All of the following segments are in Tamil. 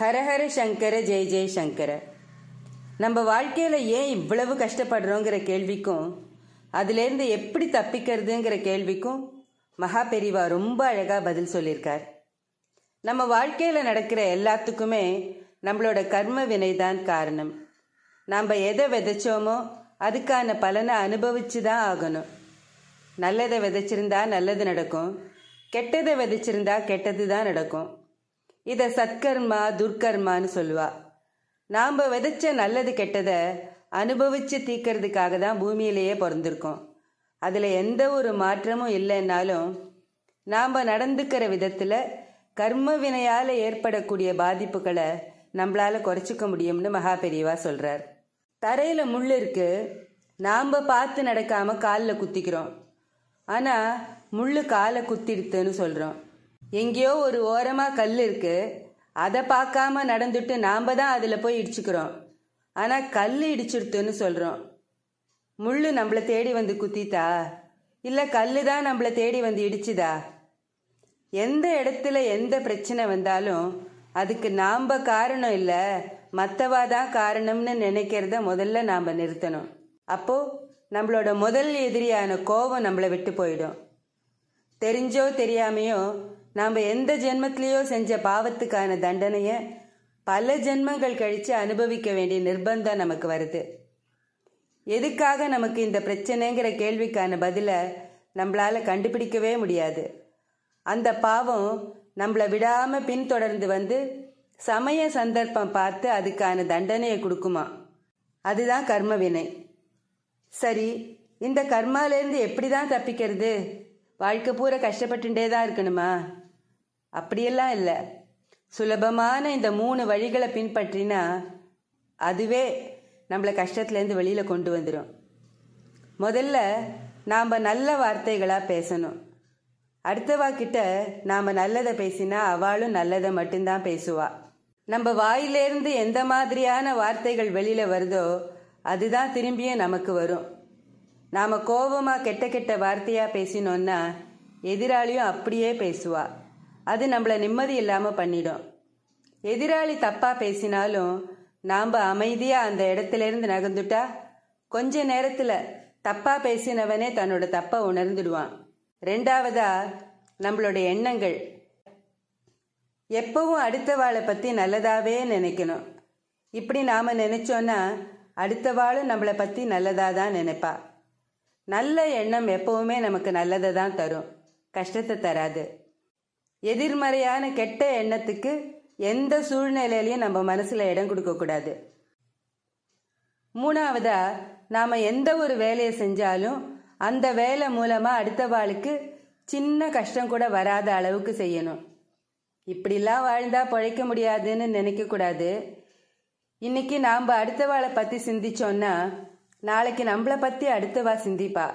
ஹரஹர சங்கர ஜெய ஜெய சங்கர நம்ம வாழ்க்கையில் ஏன் இவ்வளவு கஷ்டப்படுறோங்கிற கேள்விக்கும் அதுலேருந்து எப்படி தப்பிக்கிறதுங்கிற கேள்விக்கும் மகா பெரிவா ரொம்ப அழகாக பதில் சொல்லியிருக்கார் நம்ம வாழ்க்கையில் நடக்கிற எல்லாத்துக்குமே நம்மளோட கர்ம வினைதான் காரணம் நாம் எதை விதைச்சோமோ அதுக்கான பலனை அனுபவிச்சு தான் ஆகணும் நல்லதை விதைச்சிருந்தா நல்லது நடக்கும் கெட்டதை விதைச்சிருந்தா கெட்டது தான் நடக்கும் இதை சத்கர்மா துர்கர்மான்னு சொல்லுவா நாம் விதைச்ச நல்லது கெட்டதை அனுபவித்து தீக்கிறதுக்காக தான் பூமியிலேயே பிறந்திருக்கோம் அதில் எந்த ஒரு மாற்றமும் இல்லைன்னாலும் நாம் நடந்துக்கிற விதத்தில் கர்ம வினையால் ஏற்படக்கூடிய பாதிப்புகளை நம்மளால் குறைச்சிக்க முடியும்னு மகா பெரியவா சொல்கிறார் தரையில் முள் இருக்கு நாம் பார்த்து நடக்காமல் காலில் குத்திக்கிறோம் ஆனால் முள் காலை குத்திடுத்துன்னு சொல்கிறோம் எங்கேயோ ஒரு ஓரமாக கல் இருக்கு அதை பார்க்காம நடந்துட்டு நாம் தான் அதில் போய் இடிச்சுக்கிறோம் ஆனால் கல் இடிச்சிருத்துன்னு சொல்கிறோம் முள் நம்மளை தேடி வந்து குத்தித்தா இல்லை கல் தான் நம்மளை தேடி வந்து இடிச்சுதா எந்த இடத்துல எந்த பிரச்சனை வந்தாலும் அதுக்கு நாம் காரணம் இல்லை மற்றவா தான் காரணம்னு நினைக்கிறத முதல்ல நாம் நிறுத்தணும் அப்போது நம்மளோட முதல் எதிரியான கோபம் நம்மளை விட்டு போயிடும் தெரிஞ்சோ தெரியாமையோ நாம் எந்த ஜென்மத்திலேயோ செஞ்ச பாவத்துக்கான தண்டனையை பல ஜென்மங்கள் கழித்து அனுபவிக்க வேண்டிய நிர்பந்தம் நமக்கு வருது எதுக்காக நமக்கு இந்த பிரச்சனைங்கிற கேள்விக்கான பதிலை நம்மளால் கண்டுபிடிக்கவே முடியாது அந்த பாவம் நம்மளை விடாமல் பின்தொடர்ந்து வந்து சமய சந்தர்ப்பம் பார்த்து அதுக்கான தண்டனையை கொடுக்குமா அதுதான் கர்ம வினை சரி இந்த கர்மாலேருந்து எப்படி தான் தப்பிக்கிறது வாழ்க்கை பூரா கஷ்டப்பட்டுட்டே தான் இருக்கணுமா அப்படியெல்லாம் இல்லை சுலபமான இந்த மூணு வழிகளை பின்பற்றினா அதுவே நம்மளை கஷ்டத்துலேருந்து வெளியில் கொண்டு வந்துடும் முதல்ல நாம் நல்ல வார்த்தைகளாக பேசணும் அடுத்தவா கிட்ட நாம் நல்லதை பேசினா அவளும் நல்லதை மட்டும்தான் பேசுவா நம்ம வாயிலேருந்து எந்த மாதிரியான வார்த்தைகள் வெளியில் வருதோ அதுதான் திரும்பியும் நமக்கு வரும் நாம் கோபமாக கெட்ட கெட்ட வார்த்தையாக பேசினோன்னா எதிராளியும் அப்படியே பேசுவாள் அது நம்மளை நிம்மதி இல்லாம பண்ணிடும் எதிராளி தப்பாக பேசினாலும் நாம் அமைதியாக அந்த இடத்துல இருந்து நகர்ந்துட்டா கொஞ்ச நேரத்தில் தப்பாக பேசினவனே தன்னோட தப்பை உணர்ந்துடுவான் ரெண்டாவதா நம்மளோட எண்ணங்கள் எப்பவும் வாழை பற்றி நல்லதாகவே நினைக்கணும் இப்படி நாம் நினச்சோன்னா வாழும் நம்மளை பற்றி நல்லதாக தான் நினைப்பா நல்ல எண்ணம் எப்பவுமே நமக்கு நல்லதை தான் தரும் கஷ்டத்தை தராது எதிர்மறையான கெட்ட எண்ணத்துக்கு எந்த சூழ்நிலையிலையும் நம்ம மனசில் இடம் கொடுக்கக்கூடாது மூணாவதா நாம் எந்த ஒரு வேலையை செஞ்சாலும் அந்த வேலை மூலமாக அடுத்த வாளுக்கு சின்ன கஷ்டம் கூட வராத அளவுக்கு செய்யணும் இப்படிலாம் வாழ்ந்தால் பழைக்க முடியாதுன்னு நினைக்கக்கூடாது இன்னைக்கு நாம் அடுத்த வாழை பற்றி சிந்திச்சோன்னா நாளைக்கு நம்மளை பற்றி அடுத்தவா சிந்திப்பா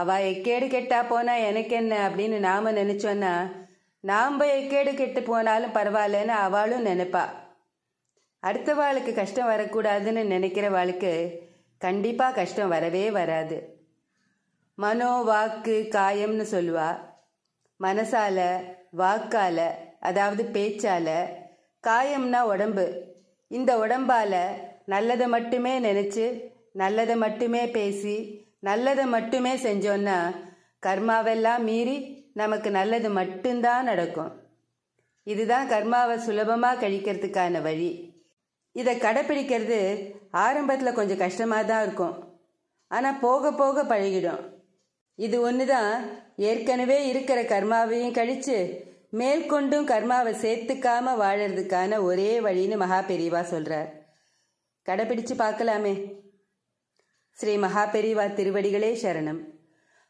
அவள் எக்கேடு கெட்டா போனா எனக்கு என்ன அப்படின்னு நாம் நினச்சோன்னா நாம் எக்கேடு கெட்டு போனாலும் பரவாயில்லன்னு அவளும் நினைப்பா அடுத்த வாளுக்கு கஷ்டம் வரக்கூடாதுன்னு நினைக்கிற வாளுக்கு கண்டிப்பாக கஷ்டம் வரவே வராது மனோ வாக்கு காயம்னு சொல்லுவா மனசால வாக்கால அதாவது பேச்சால காயம்னா உடம்பு இந்த உடம்பால நல்லதை மட்டுமே நினச்சி நல்லதை மட்டுமே பேசி நல்லதை மட்டுமே செஞ்சோன்னா கர்மாவெல்லாம் மீறி நமக்கு நல்லது மட்டும்தான் நடக்கும் இதுதான் கர்மாவை சுலபமாக கழிக்கிறதுக்கான வழி இதை கடைப்பிடிக்கிறது ஆரம்பத்தில் கொஞ்சம் கஷ்டமாக தான் இருக்கும் ஆனால் போக போக பழகிடும் இது ஒன்று தான் ஏற்கனவே இருக்கிற கர்மாவையும் கழித்து மேற்கொண்டும் கர்மாவை சேர்த்துக்காம வாழறதுக்கான ஒரே வழின்னு மகா பெரியவா சொல்கிறார் கடைப்பிடிச்சு பார்க்கலாமே ஸ்ரீ மகா பெரியவா திருவடிகளே சரணம்